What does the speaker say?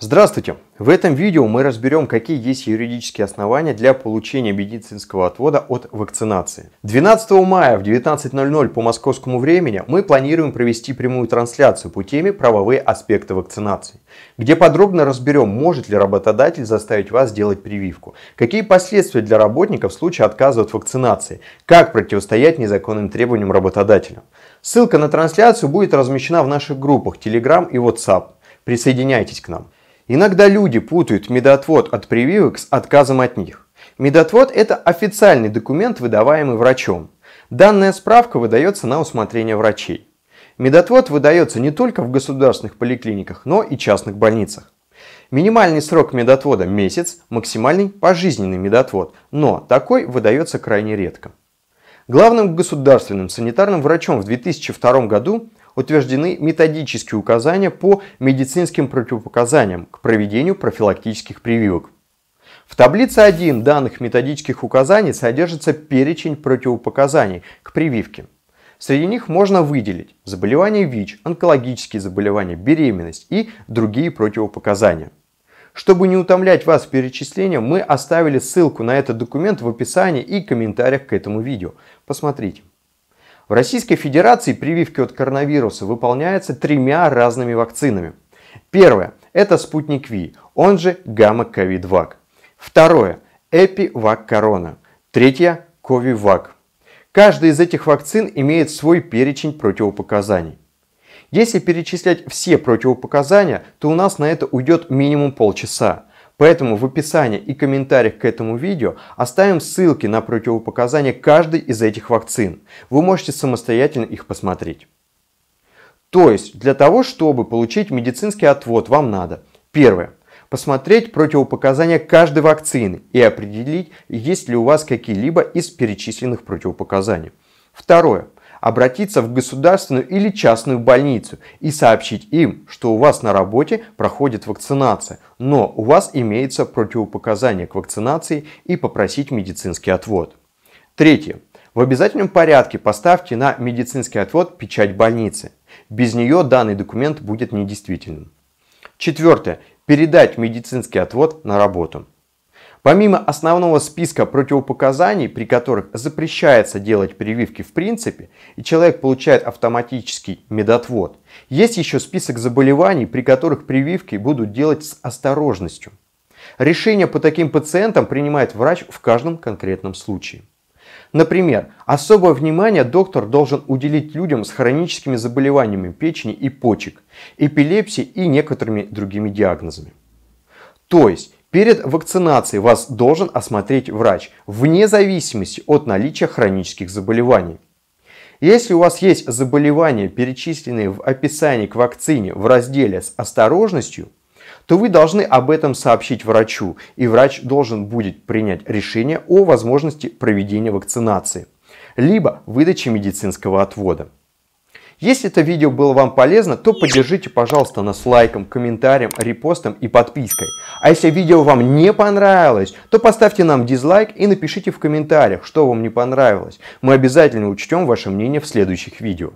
Здравствуйте! В этом видео мы разберем, какие есть юридические основания для получения медицинского отвода от вакцинации. 12 мая в 19.00 по московскому времени мы планируем провести прямую трансляцию по теме «Правовые аспекты вакцинации», где подробно разберем, может ли работодатель заставить вас сделать прививку, какие последствия для работников в случае отказа от вакцинации, как противостоять незаконным требованиям работодателя. Ссылка на трансляцию будет размещена в наших группах Telegram и WhatsApp. Присоединяйтесь к нам. Иногда люди путают медотвод от прививок с отказом от них. Медотвод – это официальный документ, выдаваемый врачом. Данная справка выдается на усмотрение врачей. Медотвод выдается не только в государственных поликлиниках, но и частных больницах. Минимальный срок медотвода – месяц, максимальный – пожизненный медотвод, но такой выдается крайне редко. Главным государственным санитарным врачом в 2002 году утверждены методические указания по медицинским противопоказаниям к проведению профилактических прививок. В таблице 1 данных методических указаний содержится перечень противопоказаний к прививке. Среди них можно выделить заболевания ВИЧ, онкологические заболевания, беременность и другие противопоказания. Чтобы не утомлять вас перечислением, мы оставили ссылку на этот документ в описании и комментариях к этому видео. Посмотрите. В Российской Федерации прививки от коронавируса выполняются тремя разными вакцинами. Первое – это спутник Ви, он же гамма Ковидвак. Второе – эпивак-корона. Третье – ковивак. Каждая из этих вакцин имеет свой перечень противопоказаний. Если перечислять все противопоказания, то у нас на это уйдет минимум полчаса. Поэтому в описании и комментариях к этому видео оставим ссылки на противопоказания каждой из этих вакцин. Вы можете самостоятельно их посмотреть. То есть для того, чтобы получить медицинский отвод, вам надо. Первое. Посмотреть противопоказания каждой вакцины и определить, есть ли у вас какие-либо из перечисленных противопоказаний. Второе обратиться в государственную или частную больницу и сообщить им, что у вас на работе проходит вакцинация, но у вас имеется противопоказание к вакцинации и попросить медицинский отвод. Третье. В обязательном порядке поставьте на медицинский отвод печать больницы. Без нее данный документ будет недействительным. Четвертое. Передать медицинский отвод на работу. Помимо основного списка противопоказаний, при которых запрещается делать прививки в принципе, и человек получает автоматический медотвод, есть еще список заболеваний, при которых прививки будут делать с осторожностью. Решение по таким пациентам принимает врач в каждом конкретном случае. Например, особое внимание доктор должен уделить людям с хроническими заболеваниями печени и почек, эпилепсией и некоторыми другими диагнозами. То есть Перед вакцинацией вас должен осмотреть врач, вне зависимости от наличия хронических заболеваний. Если у вас есть заболевания, перечисленные в описании к вакцине в разделе «С осторожностью», то вы должны об этом сообщить врачу, и врач должен будет принять решение о возможности проведения вакцинации, либо выдачи медицинского отвода. Если это видео было вам полезно, то поддержите, пожалуйста, нас лайком, комментарием, репостом и подпиской. А если видео вам не понравилось, то поставьте нам дизлайк и напишите в комментариях, что вам не понравилось. Мы обязательно учтем ваше мнение в следующих видео.